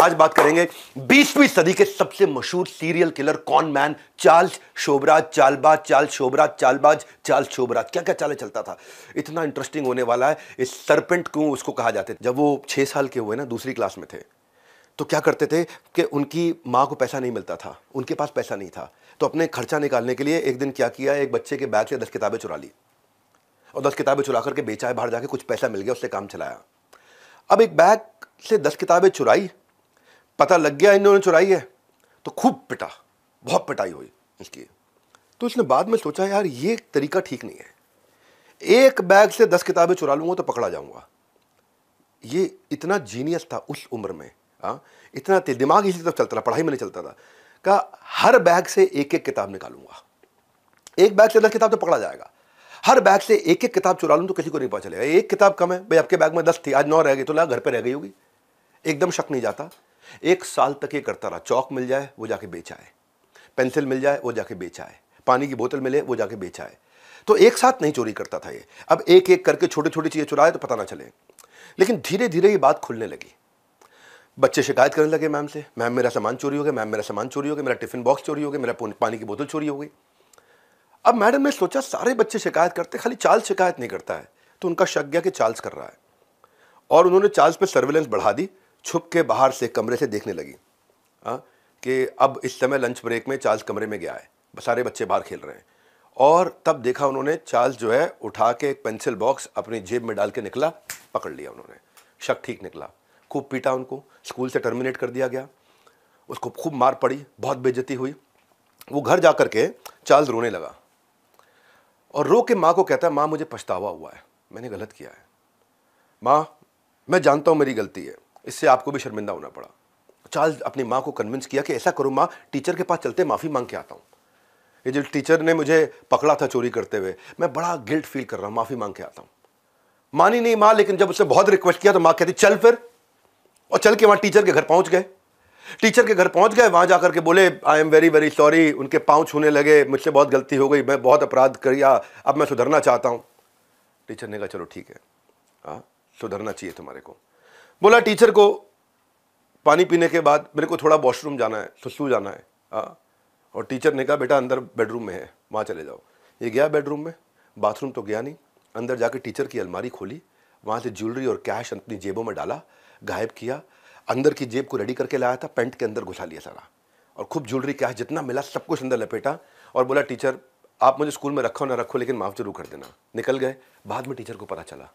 आज बात करेंगे 20वीं सदी के सबसे मशहूर serial killer con man Charles Sobhraj चालबाज चार्ल शोबराज चालबाज चाल शोबराज क्या क्या चाले चलता था इतना इंटरेस्टिंग होने वाला है इस सरपेंट क्यों उसको कहा जाते जब वो छः साल के हुए ना दूसरी क्लास में थे तो क्या करते थे कि उनकी माँ को पैसा नहीं मिलता था उनके पास पैसा नहीं था तो अपने खर्चा निकालने के लिए एक दिन क्या किया एक बच्चे के बैग से दस किताबें चुरा ली और दस किताबें चुरा करके बेचा है बाहर जाके कुछ पैसा मिल गया उससे काम चलाया अब एक बैग से दस किताबें चुराई पता लग गया इन्होंने चुराई है तो खूब पिटा बहुत पिटाई हुई इसकी तो उसने बाद में सोचा यार ये तरीका ठीक नहीं है एक बैग से दस किताबें चुरा लूंगा तो पकड़ा जाऊंगा ये इतना जीनियस था उस उम्र में आ? हाँ, इतना तेज दिमाग इसी तरफ चलता था पढ़ाई में नहीं चलता था का हर बैग से एक एक किताब निकालूंगा एक बैग से दस किताब तो पकड़ा जाएगा हर बैग से एक एक किताब चुरा लूँ तो किसी को नहीं पता चलेगा एक किताब कम है भाई आपके बैग में दस थी आज नौ रह गई तो ला घर पर रह गई होगी एकदम शक नहीं जाता एक साल तक ये करता रहा चौक मिल जाए वो जाके बेचाए पेंसिल मिल जाए वो जाके बेच आए पानी की बोतल मिले वो जाके बेचाए तो एक साथ नहीं चोरी करता था ये अब एक एक करके छोटे छोटे चीज़ें चुराए तो पता ना चले लेकिन धीरे धीरे ये बात खुलने लगी बच्चे शिकायत करने लगे मैम से मैम मेरा सामान चोरी हो गया मैम मेरा सामान चोरी हो गया मेरा टिफ़िन बॉक्स चोरी हो गया मेरा पानी की बोतल चोरी हो गई अब मैडम ने सोचा सारे बच्चे शिकायत करते खाली चार्ल्स शिकायत नहीं करता है तो उनका शक गया कि चार्ल्स कर रहा है और उन्होंने चार्ल्स पे सर्वेलेंस बढ़ा दी छुप के बाहर से कमरे से देखने लगी आ, हाँ, कि अब इस समय लंच ब्रेक में चार्ल्स कमरे में गया है सारे बच्चे बाहर खेल रहे हैं और तब देखा उन्होंने चार्ल्स जो है उठा के एक पेंसिल बॉक्स अपनी जेब में डाल के निकला पकड़ लिया उन्होंने शक ठीक निकला खूब पीटा उनको स्कूल से टर्मिनेट कर दिया गया उसको खूब मार पड़ी बहुत बेजती हुई वो घर जा कर के चार्ल्स रोने लगा और रो के माँ को कहता है माँ मुझे पछतावा हुआ है मैंने गलत किया है माँ मैं जानता हूँ मेरी गलती है इससे आपको भी शर्मिंदा होना पड़ा चार्ल्स अपनी माँ को कन्विंस किया कि ऐसा करो माँ टीचर के पास चलते माफ़ी मांग के आता हूँ ये जो टीचर ने मुझे पकड़ा था चोरी करते हुए मैं बड़ा गिल्ट फील कर रहा हूँ माफ़ी मांग के आता हूँ मानी नहीं माँ लेकिन जब उससे बहुत रिक्वेस्ट किया तो माँ कहती चल फिर और चल के वहाँ टीचर के घर पहुँच गए टीचर के घर पहुँच गए वहाँ जा करके बोले I am very very sorry उनके पाँव छूने लगे मुझसे बहुत गलती हो गई मैं बहुत अपराध कर गया अब मैं सुधरना चाहता हूँ टीचर ने कहा चलो ठीक है हाँ सुधरना चाहिए तुम्हारे को बोला टीचर को पानी पीने के बाद मेरे को थोड़ा वॉशरूम जाना है सुसू तो जाना है आ, हाँ। और टीचर ने कहा बेटा अंदर बेडरूम में है वहाँ चले जाओ ये गया बेडरूम में बाथरूम तो गया नहीं अंदर जाके टीचर की अलमारी खोली वहाँ से ज्वेलरी और कैश अपनी जेबों में डाला गायब किया अंदर की जेब को रेडी करके लाया था पेंट के अंदर घुसा लिया सारा और खूब ज्वेलरी कैश जितना मिला सब कुछ अंदर लपेटा और बोला टीचर आप मुझे स्कूल में रखो ना रखो लेकिन माफ़ जरूर कर देना निकल गए बाद में टीचर को पता चला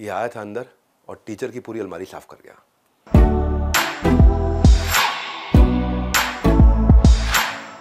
ये आया था अंदर और टीचर की पूरी अलमारी साफ कर गया